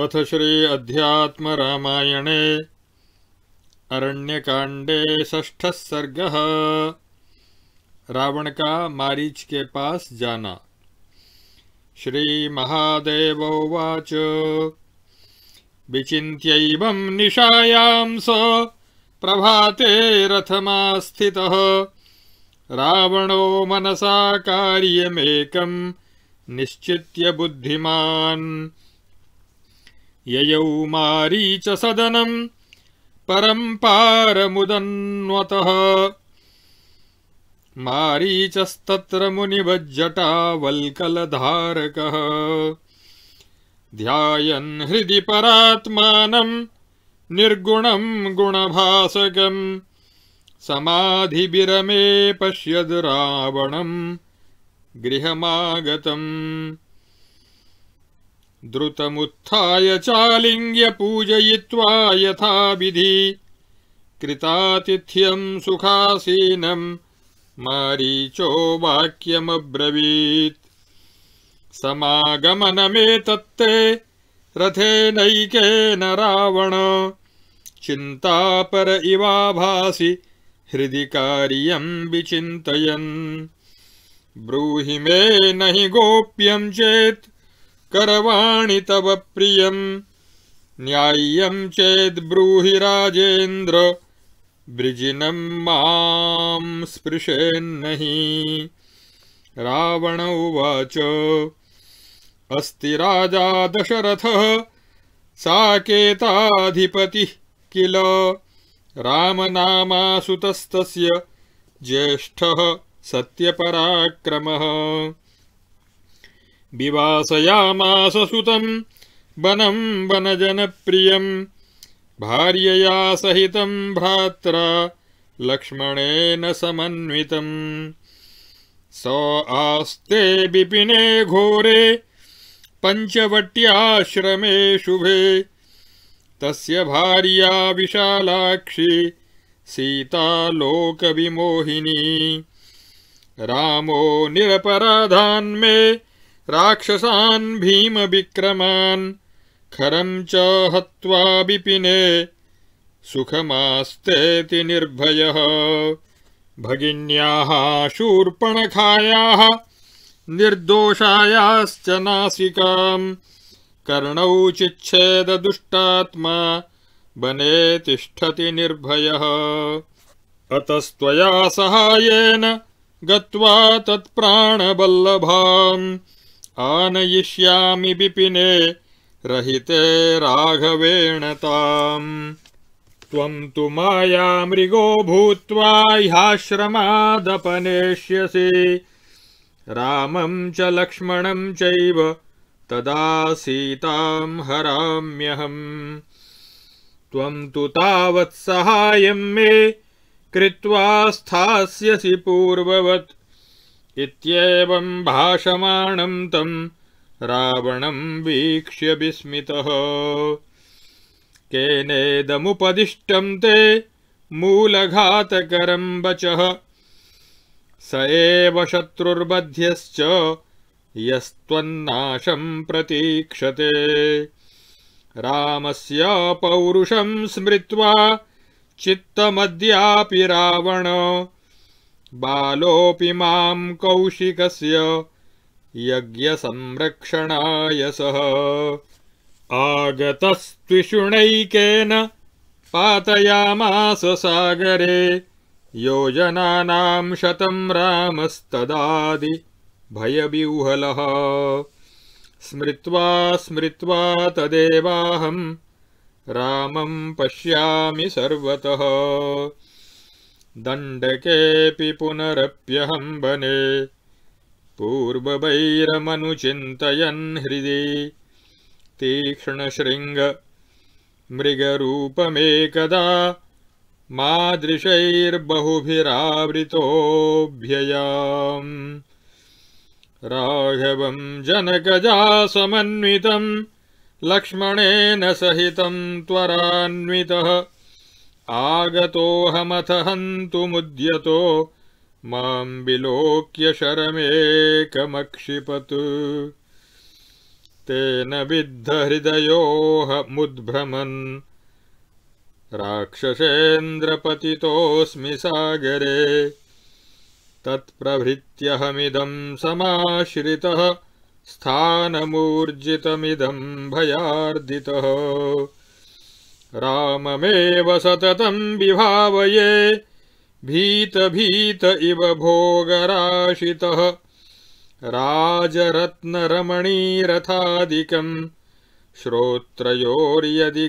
अथ श्री रामायणे अरण्यकांडे ष्ठ सर्ग रावण का मारीच के पास जाना श्री महादेव उवाच विचित निशायां स प्रभाते रथमास्थितः रावणो मनसा कार्यमेक निश्चित्य बुद्धिमान ययौ मारीचसदनम् परम् मुदन्वत मारीचस्तत्र मुनिवज्जटावल्कलधारकः ध्यान हृदय परात्मा निर्गुण गुणभासक समाधिविरमे पश्यद् रावण गृहमागतम् द्रुतमुत्थाय चालिंग्य पूजयित्वा यथा विधि कृतातिथ्यं सुखासीनं मारीचो वाक्यम ब्रवीत तत्ते वाक्यमब्रवीत् समागमनमेतत्ते रथेनैकेन रावण चिन्तापर इवाभासि हृदि कार्यं विचिन्तयन् ब्रूहि मे न हि गोप्यं चेत् करवाणि तव प्रियम् न्याय्यम् ब्रूहि राजेन्द्र वृजिनम् माम् स्पृशेन्नहि रावण उवाच अस्ति राजा दशरथः साकेताधिपतिः किल रामनामासुतस्तस्य ज्येष्ठः सत्यपराक्रमः वनम वन जन प्रिय भार्यया सहित भ्रात्र लक्ष्मणेन समन्वित स आस्ते विपिने घोरे पञ्चवट्याश्रमे शुभे तस्य भार्या विशालाक्षी सीता लोक विमोहिनी रामो निरपराधान्मे राक्षसान् भीमविक्रमान् खरम् च हत्वा विपिने सुखमास्तेति निर्भयः भगिन्याः शूर्पणखायाः निर्दोषायाश्च नासिकाम् कर्णौ चिच्छेदुष्टात्मा वने तिष्ठति निर्भयः अतस्त्वया सहायेन गत्वा तत्प्राणवल्लभाम् आनयिष्यामि विपिने रहिते ताम् त्वं तु मायामृगो भूत्वा ह्याश्रमादपनेष्यसि रामम् च लक्ष्मणम् चैव तदा सीताम् हराम्यहम् त्वम् तु तावत्सहायम् मे कृत्वा स्थास्यसि पूर्ववत् भाषमाणम् तम् रावणम् वीक्ष्य विस्मितः केनेदमुपदिष्टम् ते मूलघातकरम् वचः स एव शत्रुर्बध्यश्च यस्त्वन्नाशम् प्रतीक्षते रामस्य पौरुषम् स्मृत्वा चित्तमद्यापि रावण बालोऽपि माम् कौशिकस्य यज्ञसंरक्षणाय सः आगतस्त्षु पातयामास पातयामाससागरे योजनानाम् शतम् रामस्तदादि रामस्तदादिभयवीहलः स्मृत्वा स्मृत्वा तदेवाहम् रामम् पश्यामि सर्वतः दण्डकेऽपि पुनरप्यहम्बने तीक्ष्णशृङ्ग मृगरूपमेकदा मादृशैर्बहुभिरावृतोऽभ्ययाम् राघवं जनकजासमन्वितं लक्ष्मणेन सहितम् त्वरान्वितः आगतोऽहमथ हन्तु मुद्यतो माम् विलोक्यशरमेकमक्षिपत् तेन विद्धहृदयोऽहमुद्भ्रमन् राक्षसेन्द्रपतितोऽस्मि सागरे तत्प्रभृत्यहमिदम् समाश्रितः स्थानमूर्जितमिदम् भयार्दितः राममेव सततम् विभावये भीतभीत इव भोगराशितः राजरत्नरमणीरथादिकम्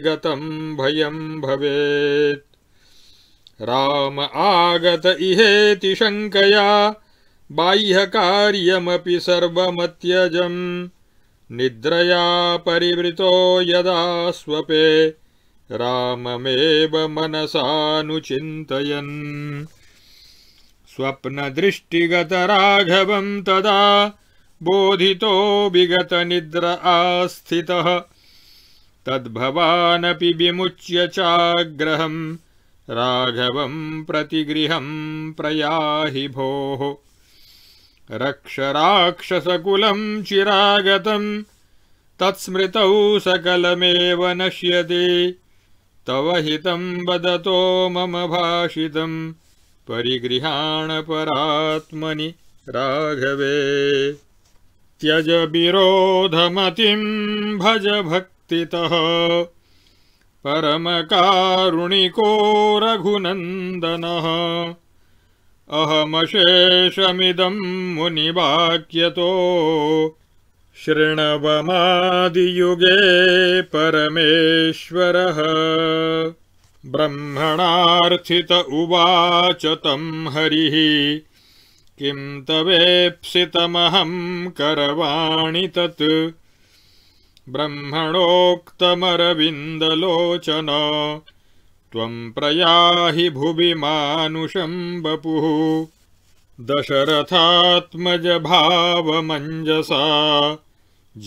गतम् भयम् भवेत् राम आगत इहेति शङ्कया बाह्यकार्यमपि सर्वमत्यजम् निद्रया परिवृतो यदा स्वपे राममेव मनसानुचिन्तयन् स्वप्नदृष्टिगतराघवम् तदा बोधितो विगतनिद्र आस्थितः तद्भवानपि विमुच्य चाग्रहम् राघवम् प्रतिगृहम् प्रयाहि भोः राक्षसकुलम् चिरागतम् तत्स्मृतौ सकलमेव नश्यते तव हितं वदतो मम भाषितम् परिगृहाणपरात्मनि राघवे त्यज विरोधमतिम् भज भक्तितः परमकारुणिको रघुनन्दनः अहमशेषमिदम् मुनिवाक्यतो शृणवमादियुगे परमेश्वरः ब्रह्मणार्थित उवाच तम् हरिः किम् तवेप्सितमहम् करवाणि तत् ब्रह्मणोक्तमरविन्दलोचन त्वम् प्रयाहि भुवि मानुषम् वपुः दशरथात्मजभावमञ्जसा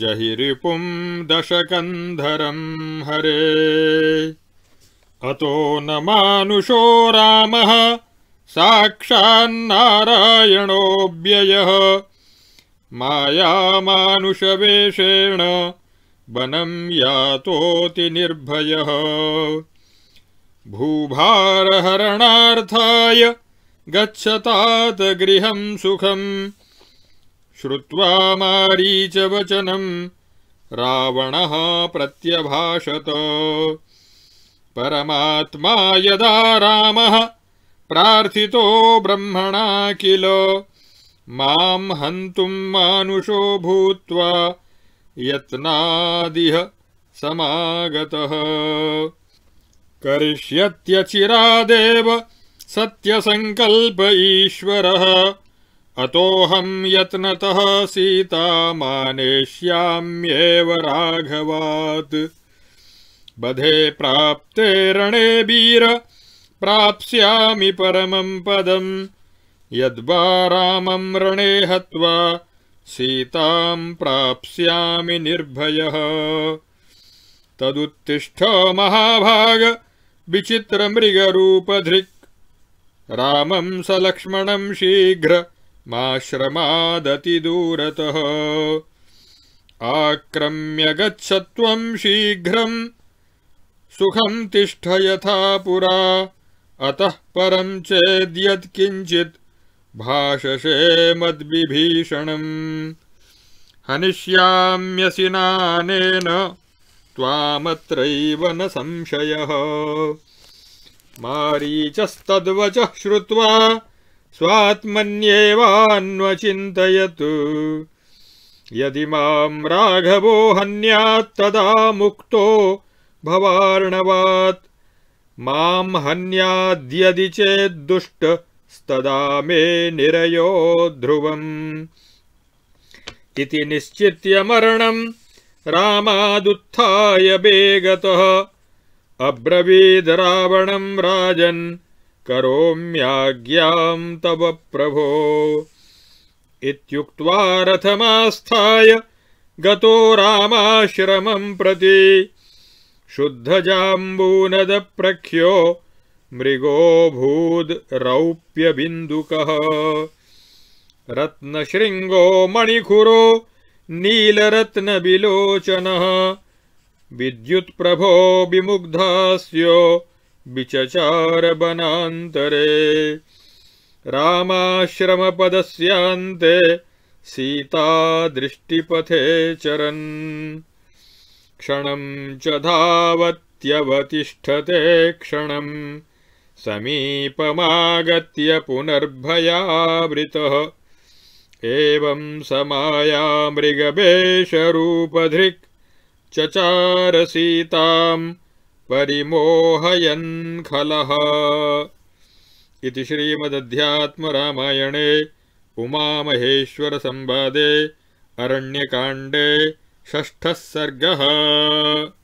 जहिरिपुं दशकन्धरम् हरे अतो न मानुषो रामः साक्षान्नारायणोऽव्ययः मायामानुषवेषेण वनम् निर्भयः भूभारहरणार्थाय गच्छतात गृहम् सुखम् श्रुत्वा वचनम रावण प्रत्यषत परमात्मा यदा रामः किल मंत मनुषो मानुषो भूत्वा यत्नादिह सत्यसङ्कल्प ईश्वरः अतोऽहं यत्नतः सीतामानेष्याम्येव राघवात् बधे प्राप्ते रणे वीर प्राप्स्यामि परमं पदम यद्वामं रणे हवा सीतां निर्भय निर्भयः तदुत्तिष्ठ महाभाग विचित्रमृगरूपधृक् रामं स लक्ष्मणम् शीघ्रमाश्रमादतिदूरतः आक्रम्य गच्छत्वं शीघ्रम् सुखं तिष्ठ यथा पुरा अतः परं चेद्यत्किञ्चित् भाषसे मद्विभीषणम् हनिष्याम्यसि नानेन त्वामत्रैव न संशयः मरीचस्तवच श्रुवा स्वात्मन्येवान्वचिन्तयतु यदि माम् राघवो हन्यात्तदा मुक्तो भवार्णवात् चेदुष्ट हन्याद्यदि मे निरयो ध्रुव इति निश्चित्य मरणम् रामादुत्थाय बेगतः अब्रवीद रावण राजन करोम्याज्ञां तव प्रभो इत्युक्त्वा रथमास्थाय गतो रामाश्रमं प्रति शुद्धजाम्बूनदप्रख्यो मृगोऽभूद् रौप्यबिन्दुकः रत्नशृङ्गो मणिखुरो विलोचन विद्युत्प्रभो विमुग्धास्यो विचचारबनान्तरे रामाश्रमपदस्यान्ते सीतादृष्टिपथे चरन् क्षणम् च धावत्यवतिष्ठते क्षणम् समीपमागत्य पुनर्भयावृतः एवम् समायामृगभेषरूपधृक् चचारसीताम् परिमोहयन् खलः इति श्रीमदध्यात्मरामायणे उमामहेश्वरसंवादे अरण्यकाण्डे षष्ठः सर्गः